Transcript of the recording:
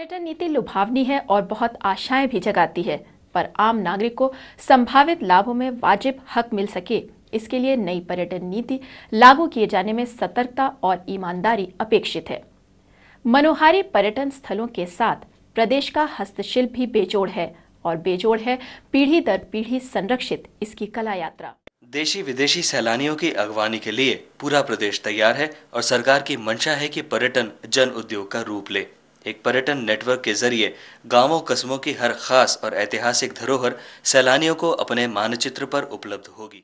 पर्यटन नीति लुभावनी है और बहुत आशाएं भी जगाती है पर आम नागरिक को संभावित लाभों में वाजिब हक मिल सके इसके लिए नई पर्यटन नीति लागू किए जाने में सतर्कता और ईमानदारी अपेक्षित है मनोहारी पर्यटन स्थलों के साथ प्रदेश का हस्तशिल्प भी बेजोड़ है और बेजोड़ है पीढ़ी दर पीढ़ी संरक्षित इसकी कला यात्रा देशी विदेशी सैलानियों की अगवानी के लिए पूरा प्रदेश तैयार है और सरकार की मंशा है कि पर्यटन जन उद्योग का रूप ले एक पर्यटन नेटवर्क के जरिए गांवों कस्बों की हर खास और ऐतिहासिक धरोहर सैलानियों को अपने मानचित्र पर उपलब्ध होगी